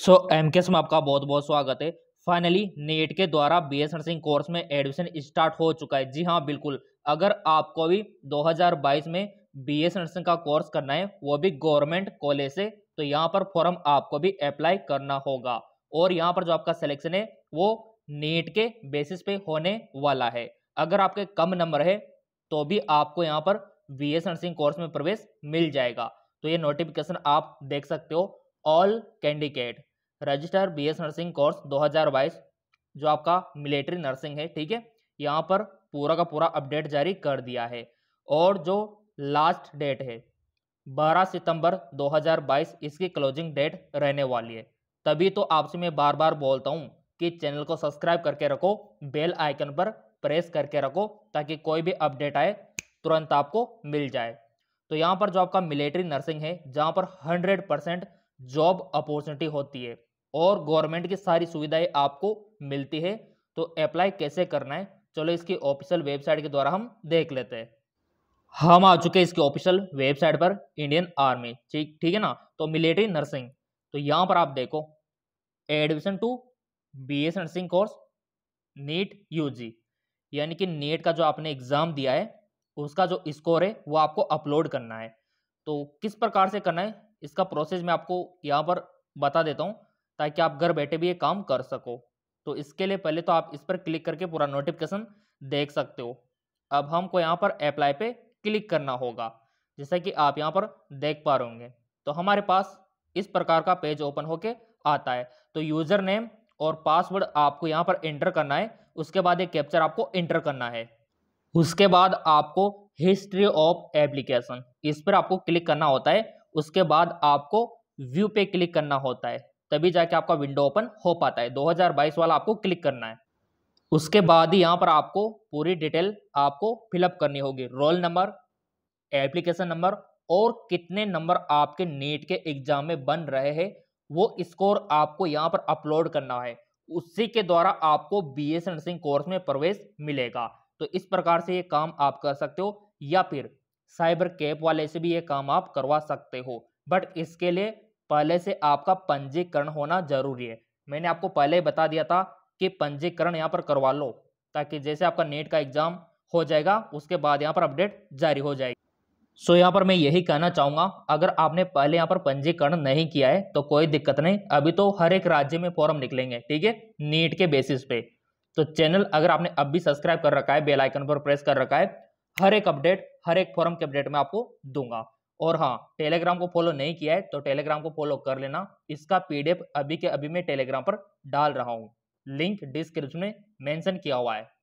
सो M के में आपका बहुत बहुत स्वागत है फाइनली नेट e के द्वारा बी एस नर्सिंग कोर्स में एडमिशन स्टार्ट हो चुका है जी हाँ बिल्कुल अगर आपको भी 2022 में बी एस नर्सिंग का कोर्स करना है वो भी गवर्नमेंट कॉलेज से तो यहाँ पर फॉर्म आपको भी अप्लाई करना होगा और यहाँ पर जो आपका सिलेक्शन है वो नेट e के बेसिस पे होने वाला है अगर आपके कम नंबर है तो भी आपको यहाँ पर बी एस नर्सिंग कोर्स में प्रवेश मिल जाएगा तो ये नोटिफिकेशन आप देख सकते हो all candidate register B S nursing course 2022 जो आपका मिलिट्री नर्सिंग है ठीक है यहाँ पर पूरा का पूरा अपडेट जारी कर दिया है और जो लास्ट डेट है 12 सितंबर 2022 इसकी क्लोजिंग डेट रहने वाली है तभी तो आपसे मैं बार बार बोलता हूँ कि चैनल को सब्सक्राइब करके रखो बेल आइकन पर प्रेस करके रखो ताकि कोई भी अपडेट आए तुरंत आपको मिल जाए तो यहाँ पर जो आपका मिलिट्री नर्सिंग है जहाँ पर हंड्रेड परसेंट जॉब अपॉर्चुनिटी होती है और गवर्नमेंट की सारी सुविधाएं आपको मिलती है तो अप्लाई कैसे करना है चलो इसकी ऑफिशियल वेबसाइट के द्वारा हम देख लेते हैं हम आ चुके हैं इसके ऑफिशियल वेबसाइट पर इंडियन आर्मी ठीक ठीक है ना तो मिलिट्री नर्सिंग तो यहाँ पर आप देखो admission to B S nursing course NEET UG यानी कि नेट का जो आपने एग्ज़ाम दिया है उसका जो स्कोर है वो आपको अपलोड करना है तो किस प्रकार से करना है इसका प्रोसेस मैं आपको यहाँ पर बता देता हूँ ताकि आप घर बैठे भी ये काम कर सको तो इसके लिए पहले तो आप इस पर क्लिक करके पूरा नोटिफिकेशन देख सकते हो अब हमको यहाँ पर अप्लाई पे क्लिक करना होगा जैसा कि आप यहाँ पर देख पा रहे होंगे तो हमारे पास इस प्रकार का पेज ओपन होके आता है तो यूज़र नेम और पासवर्ड आपको यहाँ पर एंटर करना है उसके बाद एक कैप्चर आपको एंटर करना है उसके बाद आपको हिस्ट्री ऑफ एप्लीकेशन इस पर आपको क्लिक करना होता है उसके बाद आपको व्यू पे क्लिक करना होता है तभी जाके आपका विंडो ओपन हो पाता है 2022 वाला आपको क्लिक करना है उसके बाद ही यहाँ पर आपको पूरी डिटेल आपको फिलअप करनी होगी रोल नंबर एप्लीकेशन नंबर और कितने नंबर आपके नेट के एग्जाम में बन रहे हैं वो स्कोर आपको यहाँ पर अपलोड करना है उसी के द्वारा आपको बी एस नर्सिंग कोर्स में प्रवेश मिलेगा तो इस प्रकार से ये काम आप कर सकते हो या फिर साइबर कैप वाले से भी ये काम आप करवा सकते हो बट इसके लिए पहले से आपका पंजीकरण होना जरूरी है मैंने आपको पहले ही बता दिया था कि पंजीकरण यहाँ पर करवा लो ताकि जैसे आपका नेट का एग्जाम हो जाएगा उसके बाद यहाँ पर अपडेट जारी हो जाएगी सो यहाँ पर मैं यही कहना चाहूँगा अगर आपने पहले यहाँ पर पंजीकरण नहीं किया है तो कोई दिक्कत नहीं अभी तो हर एक राज्य में फॉर्म निकलेंगे ठीक है नीट के बेसिस पे तो चैनल अगर आपने अब भी सब्सक्राइब कर रखा है बेल आइकन पर प्रेस कर रखा है हर एक अपडेट हर एक फॉरम के अपडेट में आपको दूंगा और हाँ टेलीग्राम को फॉलो नहीं किया है तो टेलीग्राम को फॉलो कर लेना इसका पीडीएफ अभी के अभी मैं टेलीग्राम पर डाल रहा हूँ लिंक डिस्क्रिप्शन में मेंशन किया हुआ है